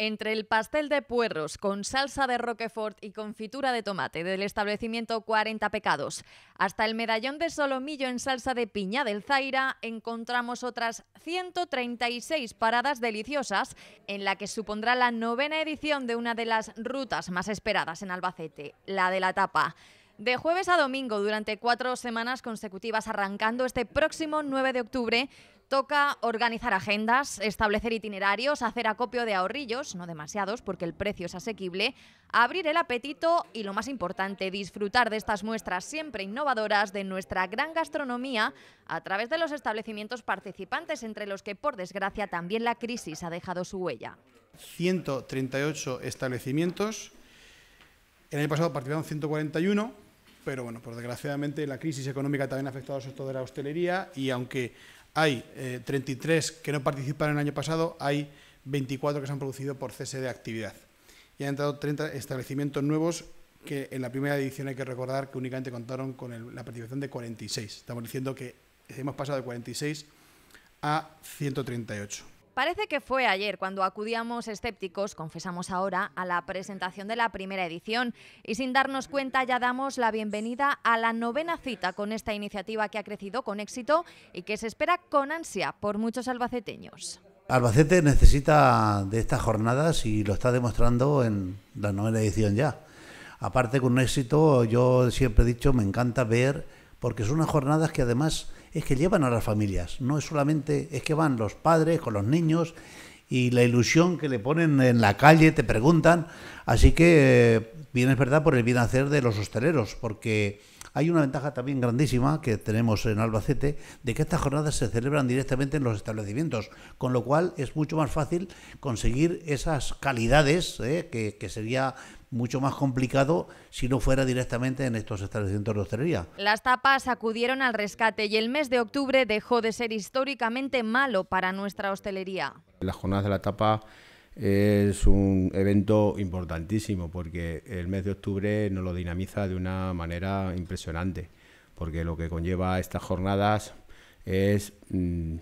Entre el pastel de puerros con salsa de Roquefort y confitura de tomate del establecimiento 40 Pecados, hasta el medallón de solomillo en salsa de piña del Zaira, encontramos otras 136 paradas deliciosas en la que supondrá la novena edición de una de las rutas más esperadas en Albacete, la de la tapa. De jueves a domingo, durante cuatro semanas consecutivas, arrancando este próximo 9 de octubre, Toca organizar agendas, establecer itinerarios, hacer acopio de ahorrillos, no demasiados porque el precio es asequible, abrir el apetito y lo más importante, disfrutar de estas muestras siempre innovadoras de nuestra gran gastronomía a través de los establecimientos participantes entre los que por desgracia también la crisis ha dejado su huella. 138 establecimientos, el año pasado participaron 141, pero bueno, por desgraciadamente la crisis económica también ha afectado al sector de la hostelería y aunque hay 33 eh, que no participaron el año pasado, hay 24 que se han producido por cese de actividad. Y han entrado 30 establecimientos nuevos que en la primera edición hay que recordar que únicamente contaron con la participación de 46. Estamos diciendo que hemos pasado de 46 a 138. Parece que fue ayer cuando acudíamos escépticos, confesamos ahora, a la presentación de la primera edición y sin darnos cuenta ya damos la bienvenida a la novena cita con esta iniciativa que ha crecido con éxito y que se espera con ansia por muchos albaceteños. Albacete necesita de estas jornadas y lo está demostrando en la novena edición ya. Aparte con un éxito, yo siempre he dicho, me encanta ver, porque son unas jornadas que además es que llevan a las familias, no es solamente, es que van los padres con los niños y la ilusión que le ponen en la calle, te preguntan, así que eh, bien es verdad por el bien hacer de los hosteleros, porque hay una ventaja también grandísima que tenemos en Albacete de que estas jornadas se celebran directamente en los establecimientos, con lo cual es mucho más fácil conseguir esas calidades eh, que, que, sería mucho más complicado si no fuera directamente en estos establecimientos de hostelería. Las tapas acudieron al rescate y el mes de octubre dejó de ser históricamente malo para nuestra hostelería. Las jornadas de la tapa es un evento importantísimo porque el mes de octubre nos lo dinamiza de una manera impresionante, porque lo que conlleva estas jornadas es... Mm,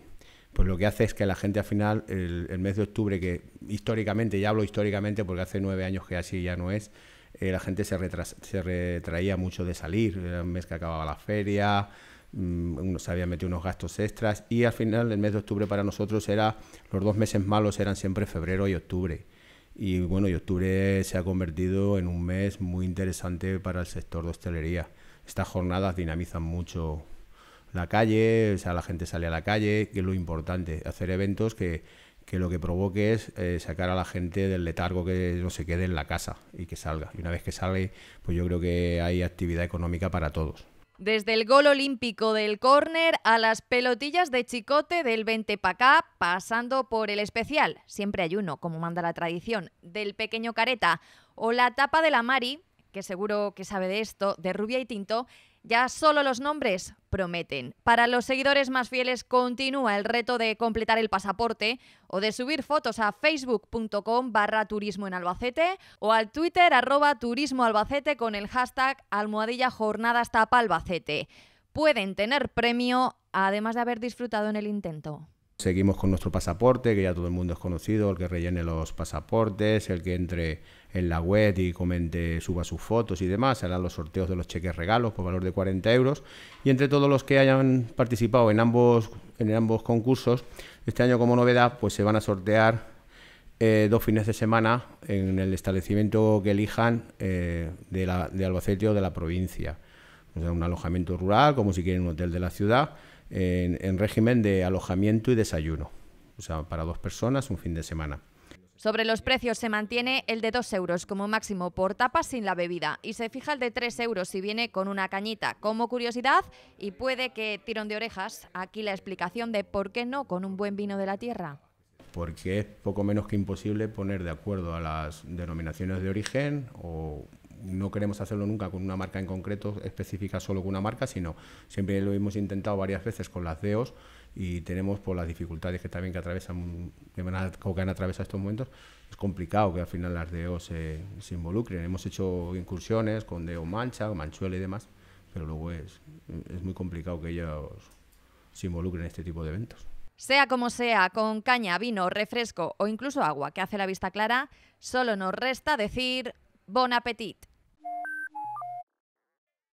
pues lo que hace es que la gente al final, el, mes de octubre, que históricamente, ya hablo históricamente porque hace nueve años que así ya no es, eh, la gente se, se, retraía mucho de salir, era un mes que acababa la feria, mm, uno se había metido unos gastos extras y al final el mes de octubre para nosotros era, los dos meses malos eran siempre febrero y octubre. Y bueno, y octubre se ha convertido en un mes muy interesante para el sector de hostelería. Estas jornadas dinamizan mucho la calle, o sea, la gente sale a la calle, que es lo importante, hacer eventos que, que lo que provoque es eh, sacar a la gente del letargo que no se quede en la casa y que salga. Y una vez que sale, pues yo creo que hay actividad económica para todos. Desde el gol olímpico del córner a las pelotillas de chicote del 20 para acá, pasando por el especial, siempre hay uno, como manda la tradición, del pequeño careta, o la tapa de la Mari, que seguro que sabe de esto, de Rubia y Tinto, ya solo los nombres prometen. Para los seguidores más fieles continúa el reto de completar el pasaporte o de subir fotos a facebook.com barra turismo en Albacete o al Twitter arroba turismo albacete con el hashtag almohadilla jornadas tapa albacete. Pueden tener premio además de haber disfrutado en el intento seguimos con nuestro pasaporte, que ya todo el mundo es conocido, el que rellene los pasaportes, el que entre en la web y comente, suba sus fotos y demás, harán los sorteos de los cheques regalos por valor de 40 euros. Y entre todos los que hayan participado en ambos, en ambos concursos, este año como novedad, pues se van a sortear eh, dos fines de semana en el establecimiento que elijan eh, de, la, de Albacete de la provincia o sea, un alojamiento rural, como si quieren un hotel de la ciudad, en, régimen de alojamiento y desayuno, o sea, para dos personas un fin de semana. Sobre los precios se mantiene el de 2 euros como máximo por tapa sin la bebida y se fija el de 3 euros si viene con una cañita como curiosidad y puede que tirón de orejas. Aquí la explicación de por qué no con un buen vino de la tierra. Porque es poco menos que imposible poner de acuerdo a las denominaciones de origen o no queremos hacerlo nunca con una marca en concreto, específica solo con una marca, sino siempre lo hemos intentado varias veces con las DEOs y tenemos por las dificultades que también que atravesan, que estos momentos, es complicado que al final las DEOs se, involucren. Hemos hecho incursiones con DEO Mancha, Manchuela y demás, pero luego es, muy complicado que ellos se involucren en este tipo de eventos. Sea como sea, con caña, vino, refresco o incluso agua que hace la vista clara, solo nos resta decir bon appetit.